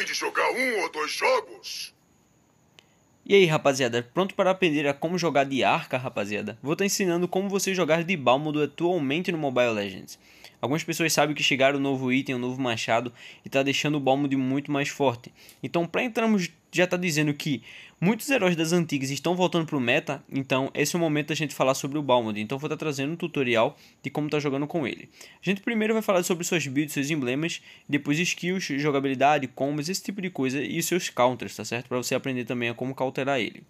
fim de jogar um ou dois jogos? E aí, rapaziada, pronto para aprender a como jogar de arca, rapaziada? Vou estar tá ensinando como você jogar de Balmudo atualmente no Mobile Legends. Algumas pessoas sabem que chegaram o um novo item, o um novo machado e está deixando o Balmudo muito mais forte. Então, para entrarmos já está dizendo que muitos heróis das antigas estão voltando para o meta, então esse é o momento da gente falar sobre o Balmond. Então vou estar tá trazendo um tutorial de como está tá jogando com ele. A gente primeiro vai falar sobre suas builds, seus emblemas, depois skills, jogabilidade, combos, esse tipo de coisa e seus counters, tá certo? Para você aprender também a como counterar ele.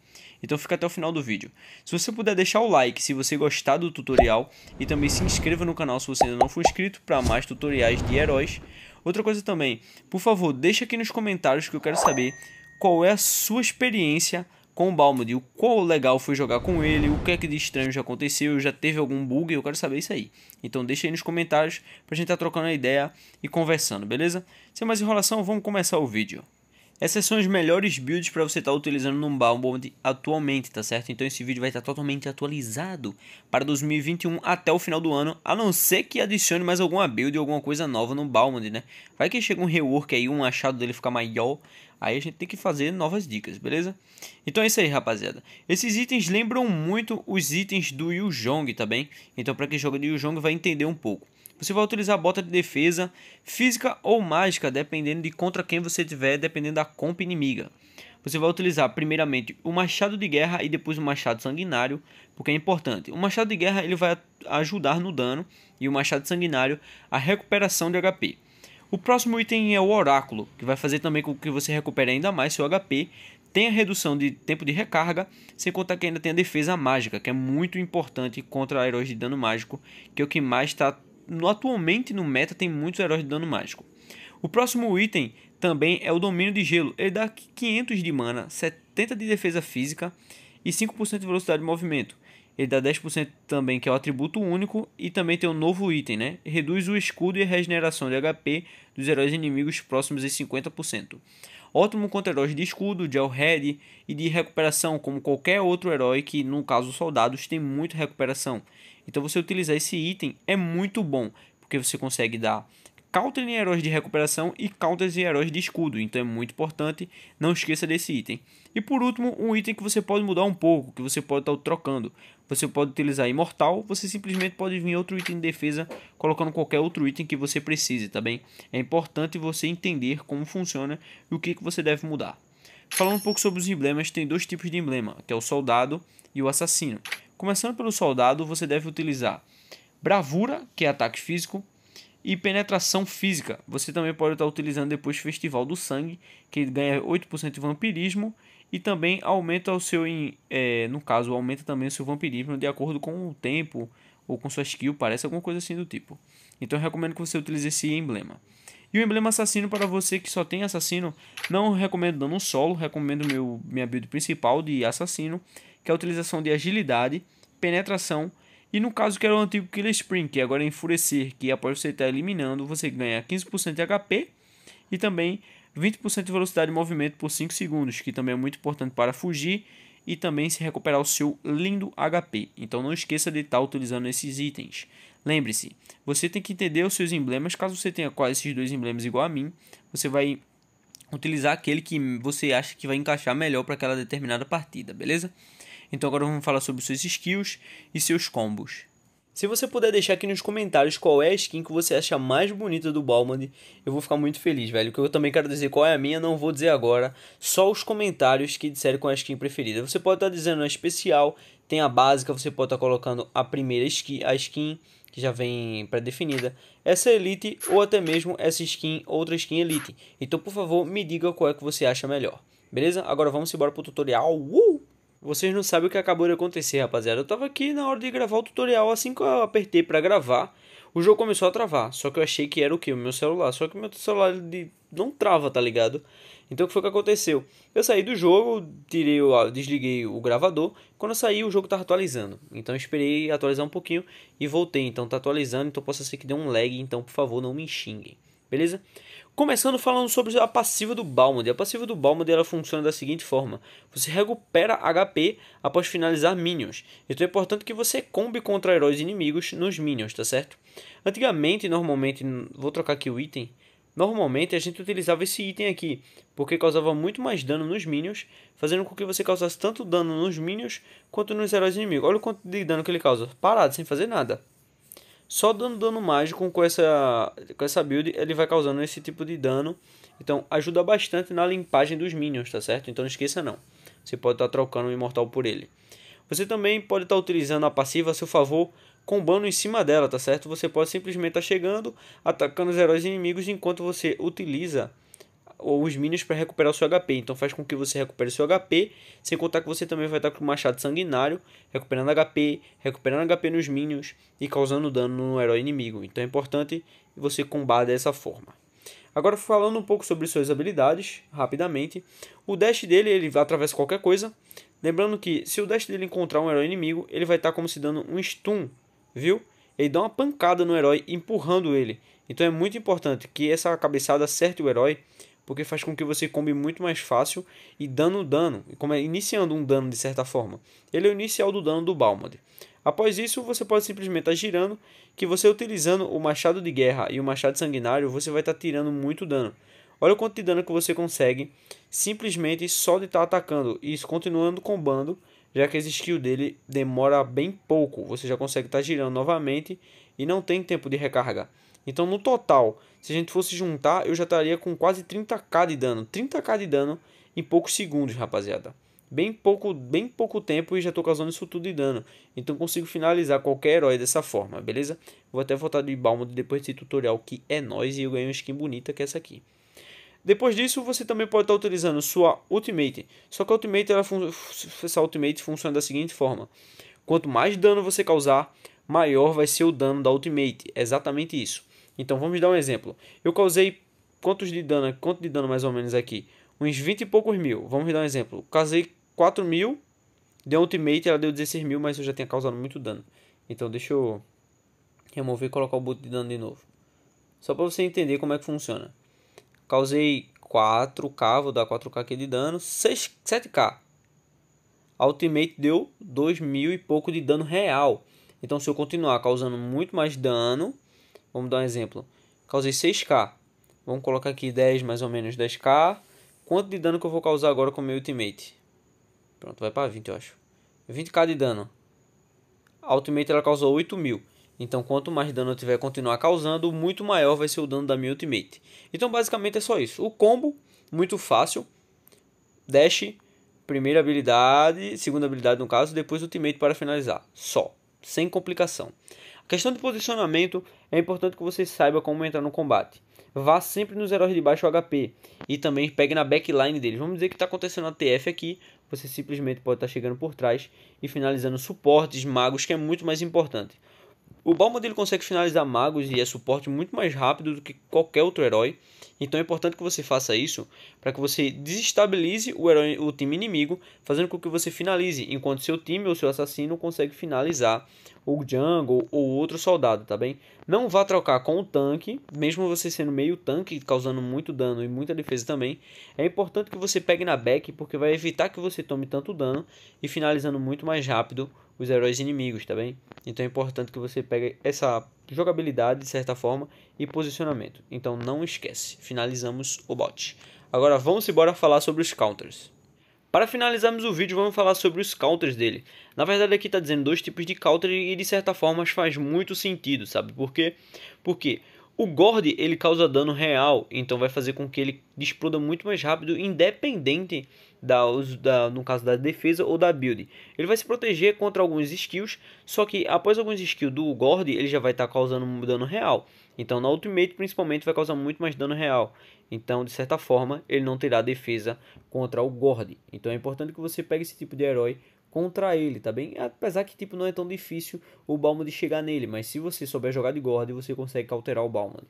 Então fica até o final do vídeo. Se você puder deixar o like se você gostar do tutorial e também se inscreva no canal se você ainda não for inscrito para mais tutoriais de heróis. Outra coisa também, por favor, deixa aqui nos comentários que eu quero saber qual é a sua experiência com o Balmond, o quão legal foi jogar com ele, o que é que de estranho já aconteceu, já teve algum bug, eu quero saber isso aí. Então deixa aí nos comentários pra gente estar tá trocando a ideia e conversando, beleza? Sem mais enrolação, vamos começar o vídeo. Essas são as melhores builds para você estar tá utilizando no Balmond atualmente, tá certo? Então esse vídeo vai estar tá totalmente atualizado para 2021 até o final do ano, a não ser que adicione mais alguma build ou alguma coisa nova no Balmond, né? Vai que chega um rework aí, um achado dele ficar maior, aí a gente tem que fazer novas dicas, beleza? Então é isso aí, rapaziada. Esses itens lembram muito os itens do Yuzhong, tá bem? Então para quem joga de Yuzhong vai entender um pouco. Você vai utilizar bota de defesa física ou mágica, dependendo de contra quem você tiver, dependendo da comp inimiga. Você vai utilizar primeiramente o machado de guerra e depois o machado sanguinário, porque é importante. O machado de guerra ele vai ajudar no dano e o machado sanguinário a recuperação de HP. O próximo item é o oráculo, que vai fazer também com que você recupere ainda mais seu HP, tenha redução de tempo de recarga, sem contar que ainda tem a defesa mágica, que é muito importante contra heróis de dano mágico, que é o que mais está no, atualmente no meta tem muitos heróis de dano mágico. O próximo item também é o domínio de gelo. Ele dá 500 de mana, 70 de defesa física e 5% de velocidade de movimento. Ele dá 10% também, que é o atributo único, e também tem um novo item, né? Reduz o escudo e a regeneração de HP dos heróis inimigos próximos em 50% ótimo contra heróis de escudo, de head e de recuperação, como qualquer outro herói que, no caso soldados, tem muita recuperação. Então você utilizar esse item é muito bom, porque você consegue dar counter em heróis de recuperação e counters em heróis de escudo, então é muito importante, não esqueça desse item. E por último, um item que você pode mudar um pouco, que você pode estar tá trocando. Você pode utilizar imortal, você simplesmente pode vir outro item de defesa, colocando qualquer outro item que você precise, tá bem? É importante você entender como funciona e o que, que você deve mudar. Falando um pouco sobre os emblemas, tem dois tipos de emblema, que é o soldado e o assassino. Começando pelo soldado, você deve utilizar bravura, que é ataque físico, e penetração física. Você também pode estar utilizando depois Festival do Sangue, que ganha 8% de vampirismo e também aumenta o seu, é, no caso, aumenta também o seu vampirismo de acordo com o tempo ou com sua skill, parece alguma coisa assim do tipo. Então eu recomendo que você utilize esse emblema. E o emblema assassino para você que só tem assassino, não recomendo dando um solo, recomendo meu, minha build principal de assassino, que é a utilização de agilidade, penetração e no caso que era o antigo Killer Spring, que é agora é Enfurecer, que após você estar eliminando, você ganha 15% de HP e também 20% de velocidade de movimento por 5 segundos, que também é muito importante para fugir e também se recuperar o seu lindo HP. Então não esqueça de estar utilizando esses itens. Lembre-se, você tem que entender os seus emblemas, caso você tenha quase esses dois emblemas igual a mim, você vai utilizar aquele que você acha que vai encaixar melhor para aquela determinada partida, beleza? Então agora vamos falar sobre suas skills e seus combos. Se você puder deixar aqui nos comentários qual é a skin que você acha mais bonita do Balmond, eu vou ficar muito feliz, velho. Que eu também quero dizer qual é a minha, não vou dizer agora. Só os comentários que disserem qual é a skin preferida. Você pode estar tá dizendo a especial, tem a básica, você pode estar tá colocando a primeira skin, a skin que já vem pré-definida, essa elite ou até mesmo essa skin, outra skin elite. Então, por favor, me diga qual é que você acha melhor. Beleza? Agora vamos embora pro tutorial. Uh! Vocês não sabem o que acabou de acontecer, rapaziada. Eu tava aqui na hora de gravar o tutorial, assim que eu apertei para gravar, o jogo começou a travar. Só que eu achei que era o que? O meu celular. Só que o meu celular ele não trava, tá ligado? Então o que foi que aconteceu? Eu saí do jogo, tirei o, desliguei o gravador. Quando eu saí, o jogo tava atualizando. Então eu esperei atualizar um pouquinho e voltei. Então tá atualizando, então possa ser que dê um lag. Então, por favor, não me xinguem. Beleza? Começando falando sobre a passiva do Balmond. A passiva do Balmond ela funciona da seguinte forma: você recupera HP após finalizar minions. Então é importante que você combe contra heróis inimigos nos minions, tá certo? Antigamente, normalmente, vou trocar aqui o item. Normalmente a gente utilizava esse item aqui, porque causava muito mais dano nos minions, fazendo com que você causasse tanto dano nos minions quanto nos heróis inimigos. Olha o quanto de dano que ele causa, parado, sem fazer nada. Só dando dano mágico com essa, com essa build, ele vai causando esse tipo de dano. Então ajuda bastante na limpagem dos minions, tá certo? Então não esqueça não. Você pode estar tá trocando o imortal por ele. Você também pode estar tá utilizando a passiva a seu favor, combando em cima dela, tá certo? Você pode simplesmente estar tá chegando, atacando os heróis inimigos enquanto você utiliza os minions para recuperar o seu HP. Então faz com que você recupere seu HP, sem contar que você também vai estar com o machado sanguinário, recuperando HP, recuperando HP nos minions e causando dano no herói inimigo. Então é importante você combar dessa forma. Agora falando um pouco sobre suas habilidades, rapidamente. O dash dele, ele atravessa qualquer coisa. Lembrando que se o dash dele encontrar um herói inimigo, ele vai estar como se dando um stun, viu? Ele dá uma pancada no herói, empurrando ele. Então é muito importante que essa cabeçada acerte o herói porque faz com que você combe muito mais fácil e dando dano, como é iniciando um dano de certa forma. Ele é o inicial do dano do Balmond. Após isso, você pode simplesmente estar tá girando, que você utilizando o machado de guerra e o machado sanguinário, você vai estar tá tirando muito dano. Olha o quanto de dano que você consegue simplesmente só de estar tá atacando e continuando combando já que esse skill dele demora bem pouco, você já consegue estar tá girando novamente e não tem tempo de recarga. Então no total, se a gente fosse juntar, eu já estaria com quase 30k de dano, 30k de dano em poucos segundos, rapaziada. Bem pouco, bem pouco tempo e já estou causando isso tudo de dano. Então consigo finalizar qualquer herói dessa forma, beleza? Vou até voltar de Balmond depois desse tutorial que é nóis e eu ganhei uma skin bonita que é essa aqui. Depois disso, você também pode estar utilizando sua Ultimate. Só que a Ultimate, ela essa Ultimate funciona da seguinte forma. Quanto mais dano você causar, maior vai ser o dano da Ultimate. É exatamente isso. Então vamos dar um exemplo. Eu causei quantos de dano, quanto de dano mais ou menos aqui? Uns 20 e poucos mil. Vamos dar um exemplo. Casei 4 mil, deu ultimate, ela deu 16 mil, mas eu já tinha causado muito dano. Então deixa eu remover e colocar o boot de dano de novo. Só para você entender como é que funciona. Causei 4k, vou dar 4k aqui de dano, 6, 7k. A ultimate deu 2 mil e pouco de dano real. Então se eu continuar causando muito mais dano, vamos dar um exemplo. Causei 6k. Vamos colocar aqui 10 mais ou menos 10k. Quanto de dano que eu vou causar agora com o meu ultimate? Pronto, vai para 20, eu acho. 20k de dano. A ultimate ela causou 8000. Então, quanto mais dano eu tiver continuar causando, muito maior vai ser o dano da minha ultimate. Então, basicamente é só isso. O combo, muito fácil. Dash, primeira habilidade, segunda habilidade no caso, depois ultimate para finalizar. Só, sem complicação. A questão de posicionamento é importante que você saiba como entrar no combate. Vá sempre nos heróis de baixo HP e também pegue na backline deles. Vamos dizer que está acontecendo a TF aqui, você simplesmente pode estar tá chegando por trás e finalizando suportes, magos, que é muito mais importante. O Balmond ele consegue finalizar magos e é suporte muito mais rápido do que qualquer outro herói, então é importante que você faça isso para que você desestabilize o, herói, o time inimigo, fazendo com que você finalize, enquanto seu time ou seu assassino consegue finalizar o jungle ou outro soldado, tá bem? Não vá trocar com o tanque, mesmo você sendo meio tanque, causando muito dano e muita defesa também. É importante que você pegue na back, porque vai evitar que você tome tanto dano e finalizando muito mais rápido os heróis inimigos, tá bem? Então é importante que você pegue essa jogabilidade, de certa forma, e posicionamento. Então não esquece, finalizamos o bot. Agora vamos embora falar sobre os counters. Para finalizarmos o vídeo, vamos falar sobre os counters dele. Na verdade, aqui está dizendo dois tipos de counter e de certa forma faz muito sentido, sabe? Por quê? Porque o Gord ele causa dano real, então vai fazer com que ele exploda muito mais rápido, independente da, da, no caso da defesa ou da build. Ele vai se proteger contra alguns skills, só que após alguns skills do Gord, ele já vai estar tá causando um dano real. Então na Ultimate principalmente vai causar muito mais dano real. Então de certa forma ele não terá defesa contra o Gord. Então é importante que você pegue esse tipo de herói contra ele, tá bem? Apesar que tipo não é tão difícil o Balmond chegar nele, mas se você souber jogar de Gord, você consegue alterar o Balmond.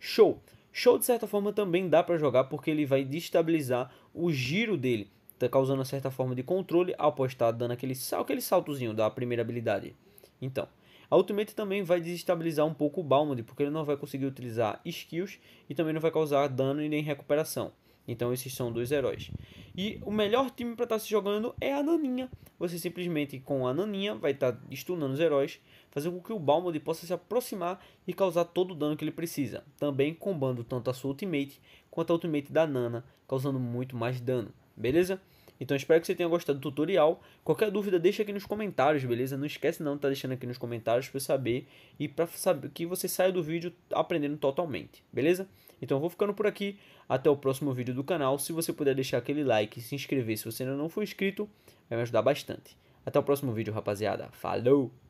Show! Show, de certa forma, também dá para jogar porque ele vai destabilizar o giro dele, tá causando uma certa forma de controle ao postar, dando aquele, aquele saltozinho da primeira habilidade. Então, a Ultimate também vai desestabilizar um pouco o Balmond, porque ele não vai conseguir utilizar skills e também não vai causar dano e nem recuperação. Então esses são dois heróis. E o melhor time para estar tá se jogando é a Naninha. Você simplesmente com a Naninha vai estar tá estunando os heróis, fazendo com que o Balmond possa se aproximar e causar todo o dano que ele precisa. Também combando tanto a sua ultimate quanto a ultimate da Nana, causando muito mais dano. Beleza? Então espero que você tenha gostado do tutorial. Qualquer dúvida deixa aqui nos comentários, beleza? Não esquece não, de tá deixando aqui nos comentários para saber e para saber que você saia do vídeo aprendendo totalmente, beleza? Então eu vou ficando por aqui, até o próximo vídeo do canal. Se você puder deixar aquele like e se inscrever se você ainda não for inscrito, vai me ajudar bastante. Até o próximo vídeo, rapaziada. Falou!